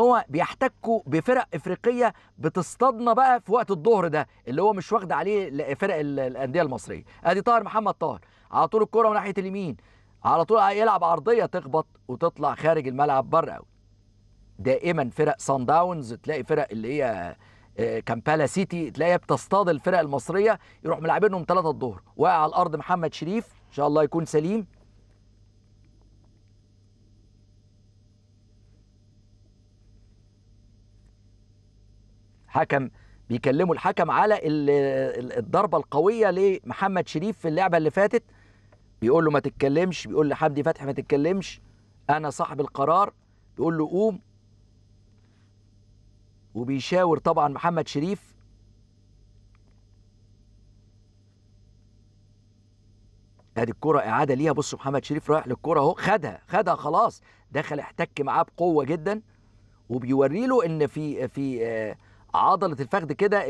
هو بيحتكوا بفرق افريقيه بتصطادنا بقى في وقت الظهر ده اللي هو مش واخد عليه فرق الانديه المصريه ادي طاهر محمد طاهر على طول الكره ناحيه اليمين على طول يلعب عرضيه تخبط وتطلع خارج الملعب بره قوي دائما فرق سان داونز تلاقي فرق اللي هي كامبالا آه، سيتي تلاقيها بتصطاد الفرق المصريه يروح ملاعبينهم ثلاثه الظهر واقع على الارض محمد شريف ان شاء الله يكون سليم حكم بيكلموا الحكم على الضربه القويه لمحمد شريف في اللعبه اللي فاتت بيقول له ما تتكلمش بيقول لحمدي فتحي ما تتكلمش انا صاحب القرار بيقول له قوم وبيشاور طبعا محمد شريف ادي الكرة اعادة ليها بص محمد شريف رايح للكرة اهو خدها خدها خلاص دخل احتك معاه بقوة جدا وبيوري له ان في في آه عضله الفخذ كده